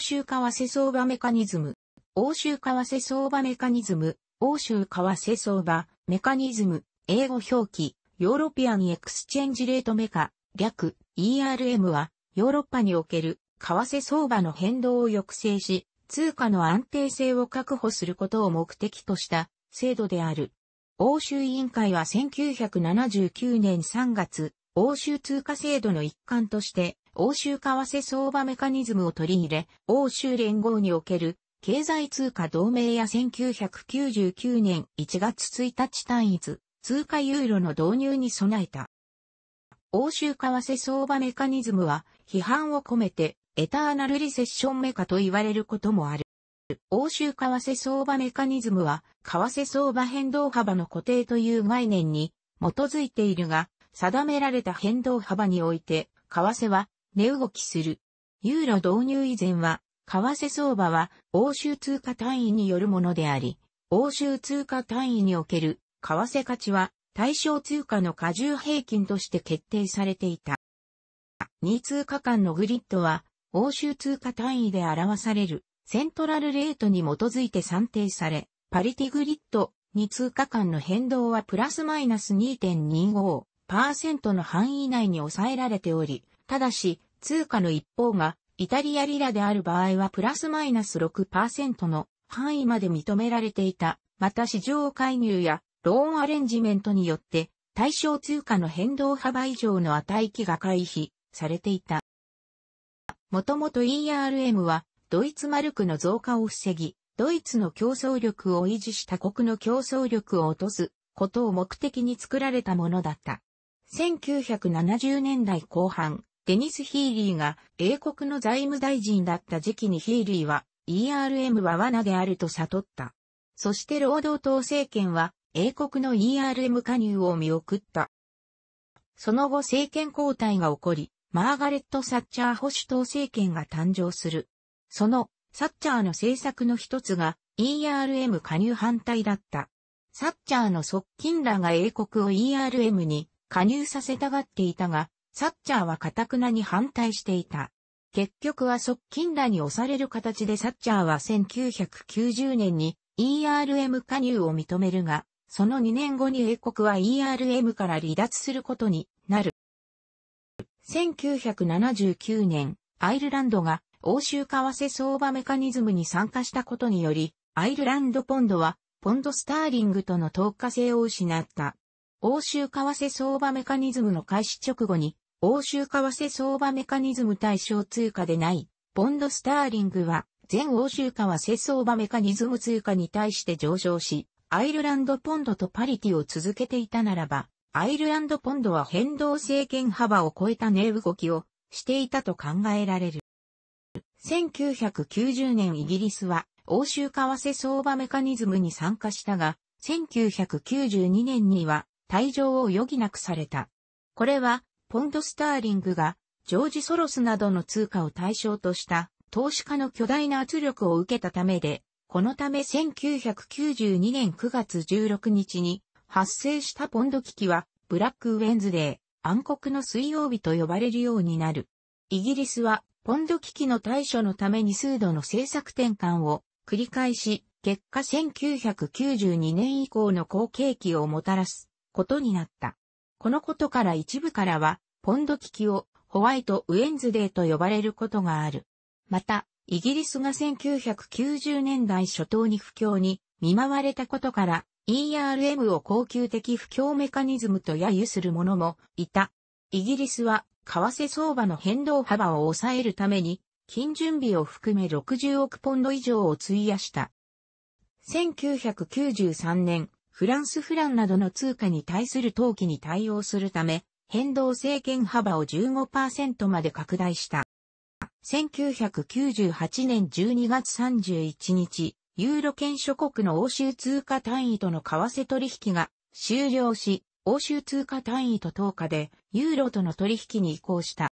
州為替相場メカニズム、欧州為替相場メカニズム、欧州為替相場メカニズム、英語表記、ヨーロピアンエクスチェンジレートメカ、略 ERM は、ヨーロッパにおける為替相場の変動を抑制し、通貨の安定性を確保することを目的とした制度である。欧州委員会は1979年3月、欧州通貨制度の一環として、欧州為替相場メカニズムを取り入れ、欧州連合における経済通貨同盟や1999年1月1日単一通貨ユーロの導入に備えた。欧州為替相場メカニズムは批判を込めてエターナルリセッションメカと言われることもある。欧州為替相場メカニズムは為替相場変動幅の固定という概念に基づいているが、定められた変動幅において、為替は値動きする。ユーロ導入以前は、為替相場は欧州通貨単位によるものであり、欧州通貨単位における為替価値は対象通貨の過重平均として決定されていた。2通貨間のグリッドは欧州通貨単位で表されるセントラルレートに基づいて算定され、パリティグリッド2通貨間の変動はプラスマイナス2.25 0.5%の範囲内に抑えられており、ただし、通貨の一方がイタリアリラである場合はプラスマイナス6%の範囲まで認められていた。また市場介入やローンアレンジメントによって対象通貨の変動幅以上の値域が回避されていた。もともと ERM はドイツマルクの増加を防ぎ、ドイツの競争力を維持した国の競争力を落とすことを目的に作られたものだった。1970年代後半、デニス・ヒーリーが英国の財務大臣だった時期にヒーリーは ERM は罠であると悟った。そして労働党政権は英国の ERM 加入を見送った。その後政権交代が起こり、マーガレット・サッチャー保守党政権が誕生する。その、サッチャーの政策の一つが ERM 加入反対だった。サッチャーの側近らが英国を ERM に加入させたがっていたが、サッチャーは堅くなに反対していた。結局は側近らに押される形でサッチャーは1990年に ERM 加入を認めるが、その2年後に英国は ERM から離脱することになる。1979年、アイルランドが欧州為替相場メカニズムに参加したことにより、アイルランドポンドはポンドスターリングとの投下性を失った。欧州為替相場メカニズムの開始直後に、欧州為替相場メカニズム対象通貨でない、ポンドスターリングは、全欧州為替相場メカニズム通貨に対して上昇し、アイルランドポンドとパリティを続けていたならば、アイルランドポンドは変動政権幅を超えた値動きをしていたと考えられる。1990年イギリスは欧州為替相場メカニズムに参加したが、1992年には退場を余儀なくされた。これは、ポンドスターリングが、ジョージ・ソロスなどの通貨を対象とした投資家の巨大な圧力を受けたためで、このため1992年9月16日に発生したポンド危機は、ブラックウェンズデー、暗黒の水曜日と呼ばれるようになる。イギリスは、ポンド危機の対処のために数度の政策転換を繰り返し、結果1992年以降の好景気をもたらすことになった。このことから一部からは、ポンド危機をホワイト・ウェンズデーと呼ばれることがある。また、イギリスが1990年代初頭に不況に見舞われたことから、ERM を恒久的不況メカニズムと揶揄する者もいた。イギリスは、為替相場の変動幅を抑えるために、金準備を含め60億ポンド以上を費やした。1993年、フランスフランなどの通貨に対する投機に対応するため、変動政権幅を15%まで拡大した。1998年12月31日、ユーロ圏諸国の欧州通貨単位との為替取引が終了し、欧州通貨単位と投下でユーロとの取引に移行した。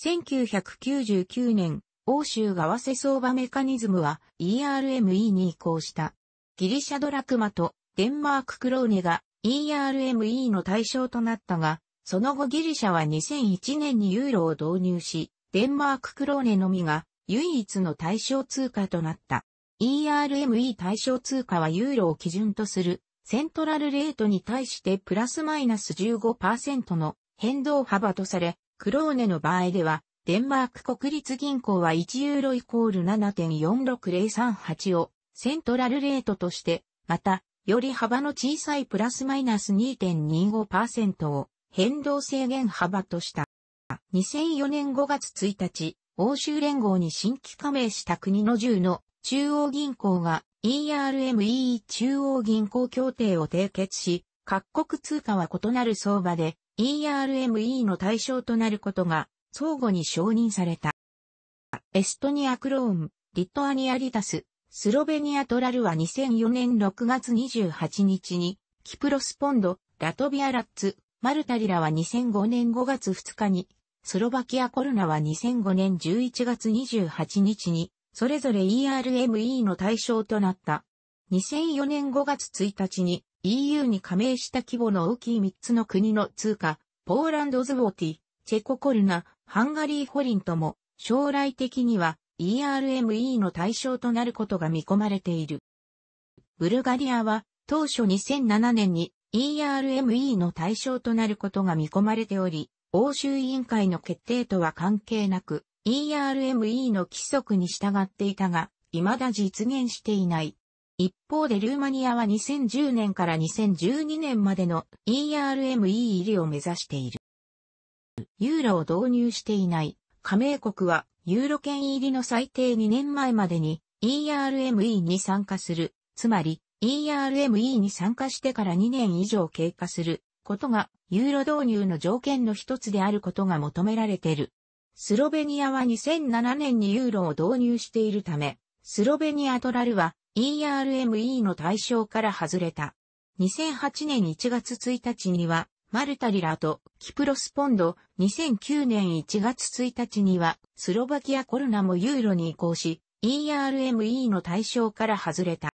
1999年、欧州為替相場メカニズムは ERME に移行した。ギリシャドラクマとデンマーククローネが ERME の対象となったが、その後ギリシャは2001年にユーロを導入し、デンマーククローネのみが唯一の対象通貨となった。ERME 対象通貨はユーロを基準とするセントラルレートに対してプラスマイナス15%の変動幅とされ、クローネの場合では、デンマーク国立銀行は1ユーロイコール7.46038をセントラルレートとして、また、より幅の小さいプラスマイナス2.25%を変動制限幅とした。2004年5月1日、欧州連合に新規加盟した国の10の中央銀行が e r m e 中央銀行協定を締結し、各国通貨は異なる相場で ERME の対象となることが相互に承認された。エストニアクローン、リトアニアリタス、スロベニアトラルは2004年6月28日に、キプロスポンド、ラトビアラッツ、マルタリラは2005年5月2日に、スロバキアコルナは2005年11月28日に、それぞれ ERME の対象となった。2004年5月1日に EU に加盟した規模の大きい3つの国の通貨、ポーランドズボーティ、チェココルナ、ハンガリーホリンとも、将来的には ERME の対象となることが見込まれている。ブルガリアは当初2007年に ERME の対象となることが見込まれており、欧州委員会の決定とは関係なく ERME の規則に従っていたが、未だ実現していない。一方でルーマニアは2010年から2012年までの ERME 入りを目指している。ユーラを導入していない加盟国はユーロ圏入りの最低2年前までに ERME に参加する、つまり ERME に参加してから2年以上経過することがユーロ導入の条件の一つであることが求められている。スロベニアは2007年にユーロを導入しているため、スロベニアとラルは ERME の対象から外れた。2008年1月1日にはマルタリラとキプロスポンド、2009年1月1日には、スロバキアコルナもユーロに移行し、ERME の対象から外れた。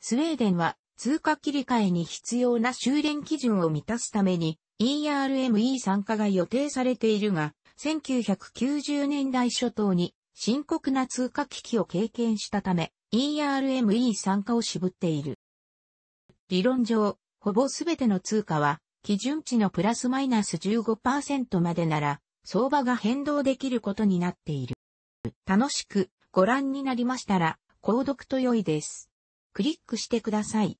スウェーデンは、通貨切り替えに必要な修練基準を満たすために、ERME 参加が予定されているが、1990年代初頭に深刻な通貨危機を経験したため、ERME 参加を渋っている。理論上、ほぼすべての通貨は基準値のプラスマイナス15%までなら、相場が変動できることになっている。楽しくご覧になりましたら、購読と良いです。クリックしてください。